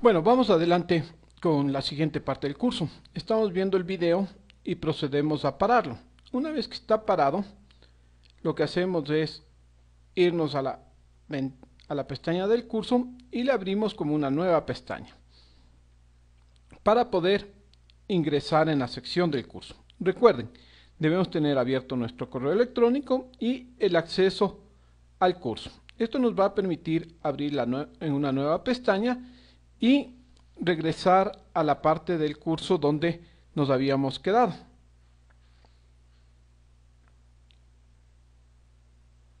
Bueno, vamos adelante con la siguiente parte del curso. Estamos viendo el video y procedemos a pararlo. Una vez que está parado, lo que hacemos es irnos a la, pestaña del curso y le abrimos como una nueva pestaña para poder ingresar en la sección del curso. Recuerden, debemos tener abierto nuestro correo electrónico y el acceso al curso. Esto nos va a permitir abrir en una nueva pestaña y regresar a la parte del curso donde nos habíamos quedado.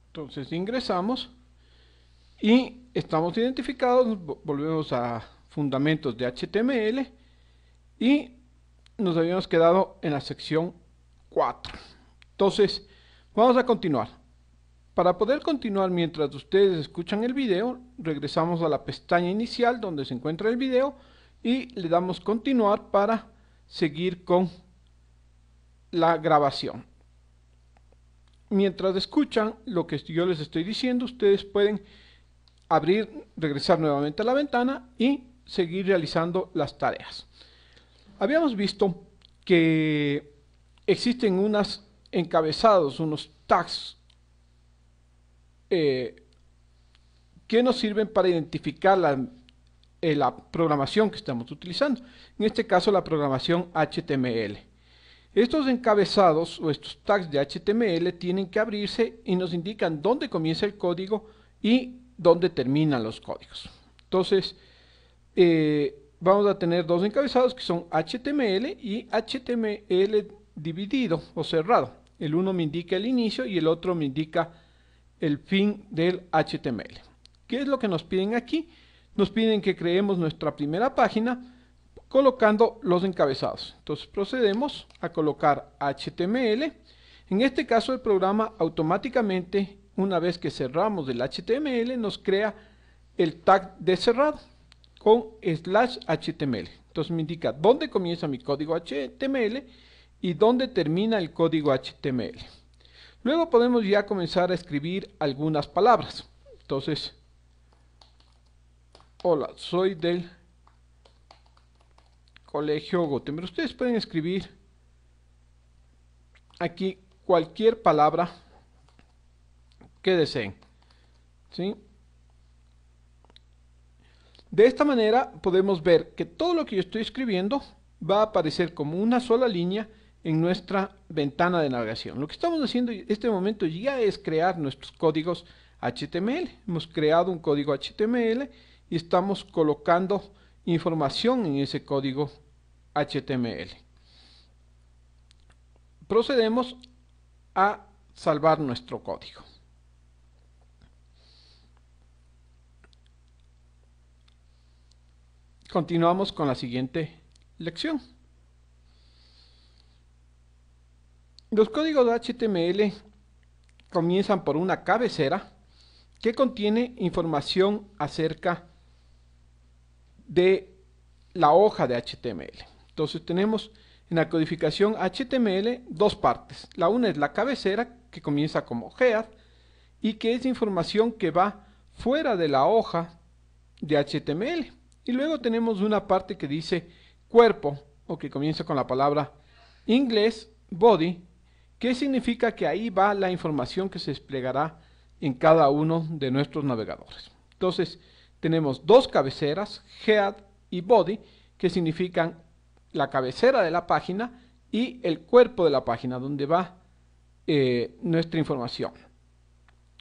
Entonces ingresamos y estamos identificados, volvemos a fundamentos de HTML y nos habíamos quedado en la sección 4. Entonces, vamos a continuar. Para poder continuar mientras ustedes escuchan el video, regresamos a la pestaña inicial donde se encuentra el video y le damos continuar para seguir con la grabación. Mientras escuchan lo que yo les estoy diciendo, ustedes pueden abrir, regresar nuevamente a la ventana y seguir realizando las tareas. Habíamos visto que existen unos encabezados, unos tags eh, que nos sirven para identificar eh, la, programación que estamos utilizando. En este caso la programación HTML. Estos encabezados o estos tags de HTML tienen que abrirse y nos indican dónde comienza el código y dónde terminan los códigos. Entonces, eh, vamos a tener dos encabezados que son HTML y HTML dividido o cerrado. El uno me indica el inicio y el otro me indica el fin del HTML. ¿Qué es lo que nos piden aquí? Nos piden que creemos nuestra primera página colocando los encabezados. Entonces procedemos a colocar HTML. En este caso el programa automáticamente, una vez que cerramos el HTML, nos crea el tag de cerrado con slash HTML. Entonces me indica dónde comienza mi código HTML y dónde termina el código HTML. Luego podemos ya comenzar a escribir algunas palabras. Entonces, hola, soy del Colegio Gutenberg. Ustedes pueden escribir aquí cualquier palabra que deseen. ¿sí? De esta manera podemos ver que todo lo que yo estoy escribiendo va a aparecer como una sola línea en nuestra ventana de navegación. Lo que estamos haciendo en este momento ya es crear nuestros códigos HTML. Hemos creado un código HTML y estamos colocando información en ese código HTML. Procedemos a salvar nuestro código. Continuamos con la siguiente lección. Los códigos de HTML comienzan por una cabecera que contiene información acerca de la hoja de HTML. Entonces tenemos en la codificación HTML dos partes. La una es la cabecera que comienza como head y que es información que va fuera de la hoja de HTML. Y luego tenemos una parte que dice cuerpo o que comienza con la palabra inglés, body, ¿Qué significa que ahí va la información que se desplegará en cada uno de nuestros navegadores? Entonces, tenemos dos cabeceras, head y body, que significan la cabecera de la página y el cuerpo de la página, donde va eh, nuestra información.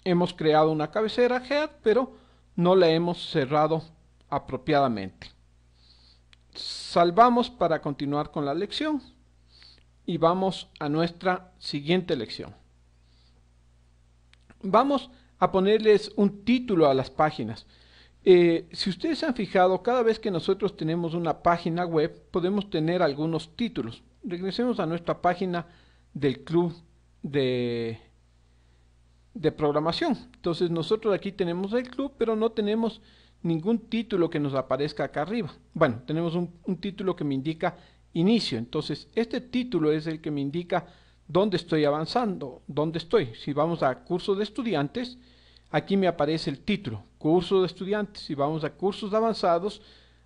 Hemos creado una cabecera head, pero no la hemos cerrado apropiadamente. Salvamos para continuar con la lección y vamos a nuestra siguiente lección. Vamos a ponerles un título a las páginas. Eh, si ustedes han fijado, cada vez que nosotros tenemos una página web, podemos tener algunos títulos. Regresemos a nuestra página del club de, de programación. Entonces nosotros aquí tenemos el club, pero no tenemos ningún título que nos aparezca acá arriba. Bueno, tenemos un título que me indica inicio. Entonces, este título es el que me indica dónde estoy avanzando, dónde estoy. Si vamos a curso de estudiantes, aquí me aparece el título, curso de estudiantes. Si vamos a cursos avanzados,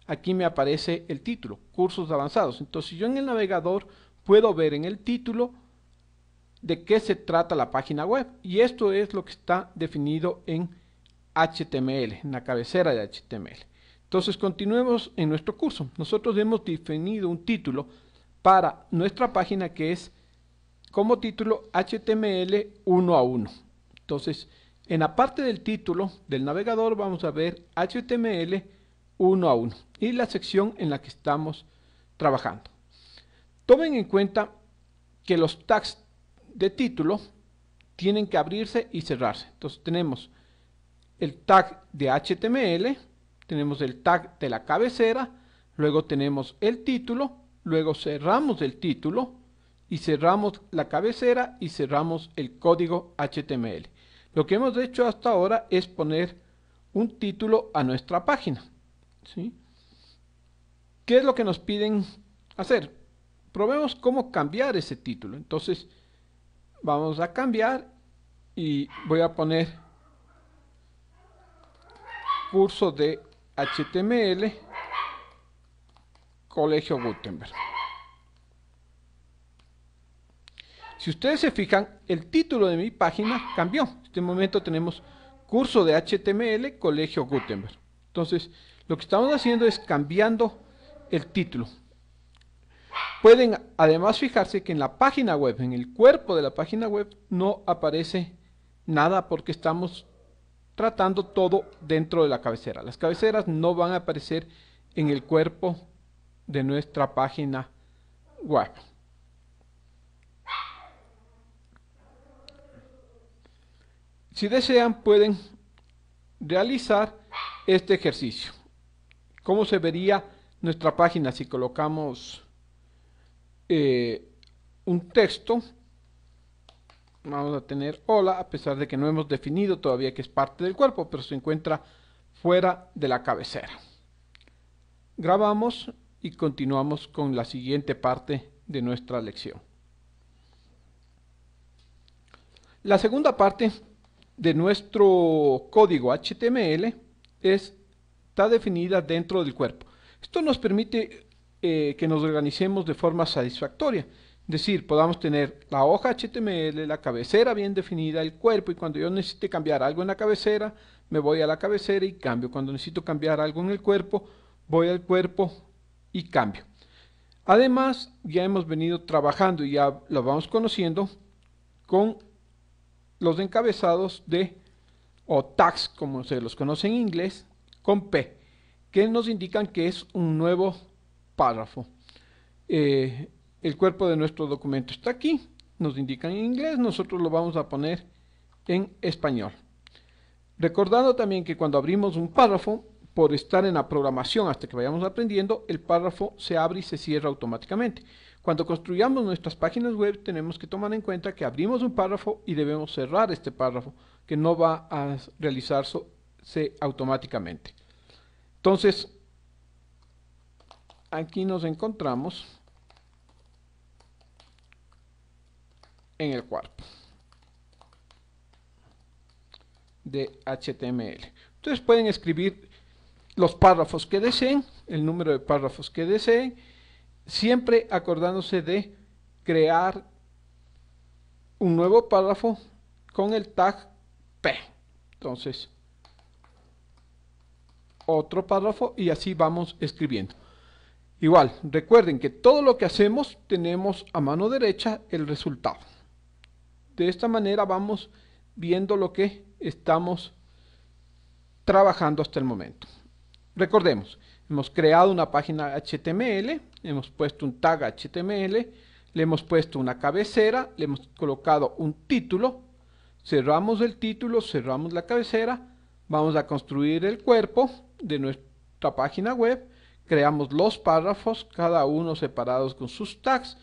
aquí me aparece el título, cursos avanzados. Entonces, yo en el navegador puedo ver en el título de qué se trata la página web. Y esto es lo que está definido en HTML, en la cabecera de HTML. Entonces continuemos en nuestro curso. Nosotros hemos definido un título para nuestra página que es como título HTML 1 a 1. Entonces, en la parte del título del navegador vamos a ver HTML 1 a 1 y la sección en la que estamos trabajando. Tomen en cuenta que los tags de título tienen que abrirse y cerrarse. Entonces tenemos el tag de HTML, tenemos el tag de la cabecera, luego tenemos el título, luego cerramos el título y cerramos la cabecera y cerramos el código HTML. Lo que hemos hecho hasta ahora es poner un título a nuestra página. ¿Qué es lo que nos piden hacer? Probemos cómo cambiar ese título. Entonces, vamos a cambiar y voy a poner curso de HTML Colegio Gutenberg. Si ustedes se fijan, el título de mi página cambió. En este momento tenemos curso de HTML Colegio Gutenberg. Entonces, lo que estamos haciendo es cambiando el título. Pueden además fijarse que en la página web, en el cuerpo de la página web, no aparece nada porque estamos tratando todo dentro de la cabecera. Las cabeceras no van a aparecer en el cuerpo de nuestra página web. Si desean pueden realizar este ejercicio. ¿Cómo se vería nuestra página si colocamos eh, un texto vamos a tener hola, a pesar de que no hemos definido todavía que es parte del cuerpo, pero se encuentra fuera de la cabecera. Grabamos y continuamos con la siguiente parte de nuestra lección. La segunda parte de nuestro código HTML está definida dentro del cuerpo. Esto nos permite eh, que nos organicemos de forma satisfactoria decir, podamos tener la hoja HTML, la cabecera bien definida, el cuerpo, y cuando yo necesite cambiar algo en la cabecera, me voy a la cabecera y cambio. Cuando necesito cambiar algo en el cuerpo, voy al cuerpo y cambio. Además, ya hemos venido trabajando y ya lo vamos conociendo con los encabezados de, o tags, como se los conoce en inglés, con P, que nos indican que es un nuevo párrafo. Eh, el cuerpo de nuestro documento está aquí, nos indica en inglés, nosotros lo vamos a poner en español. Recordando también que cuando abrimos un párrafo, por estar en la programación hasta que vayamos aprendiendo, el párrafo se abre y se cierra automáticamente. Cuando construyamos nuestras páginas web tenemos que tomar en cuenta que abrimos un párrafo y debemos cerrar este párrafo, que no va a realizarse automáticamente. Entonces, aquí nos encontramos en el cuarto de HTML. Entonces pueden escribir los párrafos que deseen, el número de párrafos que deseen, siempre acordándose de crear un nuevo párrafo con el tag P. Entonces, otro párrafo y así vamos escribiendo. Igual, recuerden que todo lo que hacemos tenemos a mano derecha el resultado. De esta manera vamos viendo lo que estamos trabajando hasta el momento. Recordemos, hemos creado una página HTML, hemos puesto un tag HTML, le hemos puesto una cabecera, le hemos colocado un título, cerramos el título, cerramos la cabecera, vamos a construir el cuerpo de nuestra página web, creamos los párrafos, cada uno separados con sus tags,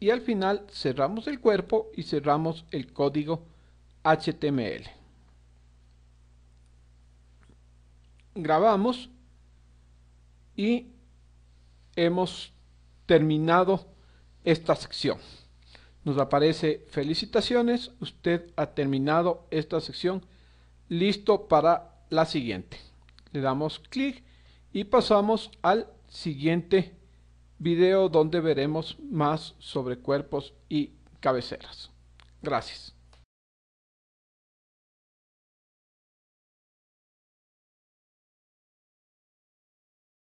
y al final cerramos el cuerpo y cerramos el código HTML. Grabamos y hemos terminado esta sección. Nos aparece felicitaciones, usted ha terminado esta sección, listo para la siguiente. Le damos clic y pasamos al siguiente video donde veremos más sobre cuerpos y cabeceras. Gracias.